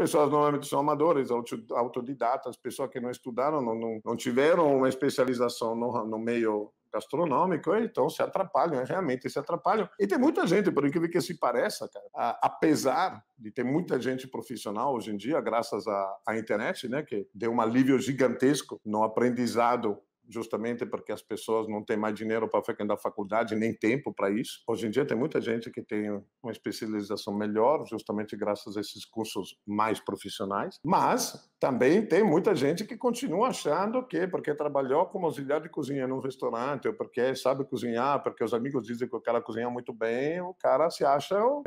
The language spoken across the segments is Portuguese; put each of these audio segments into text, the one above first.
pessoas normalmente são amadores, autodidatas, pessoas que não estudaram, não, não, não tiveram uma especialização no, no meio gastronômico, então se atrapalham, é, realmente se atrapalham. E tem muita gente, por incrível que se pareça, cara, a, apesar de ter muita gente profissional hoje em dia, graças à, à internet, né, que deu um alívio gigantesco no aprendizado justamente porque as pessoas não têm mais dinheiro para frequentar a faculdade, nem tempo para isso. Hoje em dia tem muita gente que tem uma especialização melhor, justamente graças a esses cursos mais profissionais, mas também tem muita gente que continua achando que porque trabalhou como auxiliar de cozinha num restaurante, ou porque sabe cozinhar, porque os amigos dizem que o cara cozinha muito bem, o cara se acha o,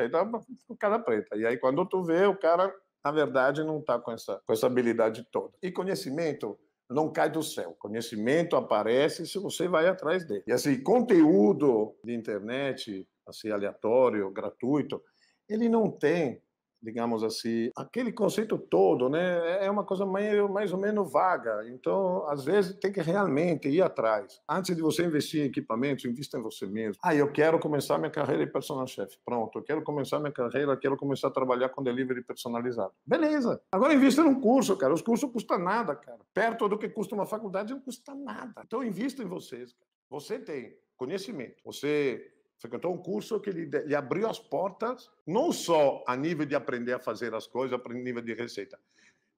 o cara preta. E aí quando tu vê, o cara na verdade, não está com essa, com essa habilidade toda. E conhecimento não cai do céu. Conhecimento aparece se você vai atrás dele. E assim, conteúdo de internet, assim, aleatório, gratuito, ele não tem digamos assim. Aquele conceito todo, né, é uma coisa meio, mais ou menos vaga. Então, às vezes, tem que realmente ir atrás. Antes de você investir em equipamentos, invista em você mesmo. Ah, eu quero começar minha carreira de personal chef. Pronto, eu quero começar minha carreira, quero começar a trabalhar com delivery personalizado. Beleza. Agora invista num curso, cara. Os cursos custam nada, cara. Perto do que custa uma faculdade, não custa nada. Então, invista em vocês, cara. Você tem conhecimento, você então, um curso que lhe, lhe abriu as portas, não só a nível de aprender a fazer as coisas, a nível de receita,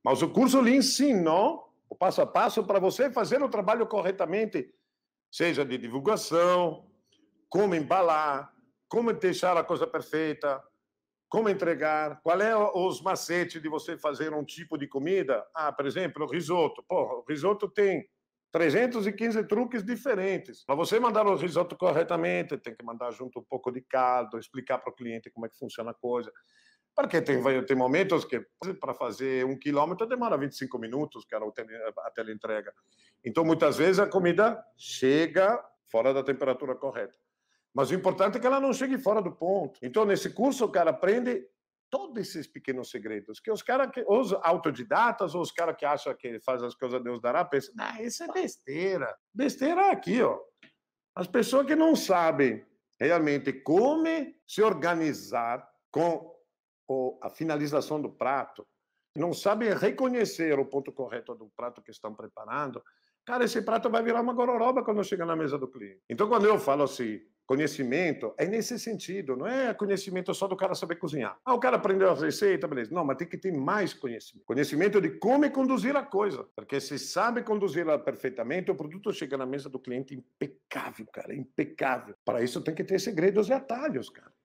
mas o curso lhe ensinou o passo a passo para você fazer o trabalho corretamente, seja de divulgação, como embalar, como deixar a coisa perfeita, como entregar, qual é os macetes de você fazer um tipo de comida. Ah, por exemplo, o risoto. Pô, o risoto tem 315 truques diferentes. Para você mandar o risoto corretamente, tem que mandar junto um pouco de caldo, explicar para o cliente como é que funciona a coisa. Porque tem, tem momentos que para fazer um quilômetro demora 25 minutos, cara, até a entrega. Então, muitas vezes, a comida chega fora da temperatura correta. Mas o importante é que ela não chegue fora do ponto. Então, nesse curso, o cara aprende todos esses pequenos segredos, que os caras que, os autodidatas, ou os caras que acham que faz as coisas Deus dará, pensam, ah, isso é besteira. Besteira é aqui, ó. As pessoas que não sabem realmente como se organizar com a finalização do prato, não sabem reconhecer o ponto correto do prato que estão preparando, cara, esse prato vai virar uma gororoba quando chega na mesa do cliente. Então, quando eu falo assim, Conhecimento é nesse sentido, não é conhecimento só do cara saber cozinhar. Ah, o cara aprendeu as receitas, beleza. Não, mas tem que ter mais conhecimento. Conhecimento de como é conduzir a coisa. Porque se sabe conduzi-la perfeitamente, o produto chega na mesa do cliente impecável, cara, impecável. Para isso tem que ter segredos e atalhos, cara.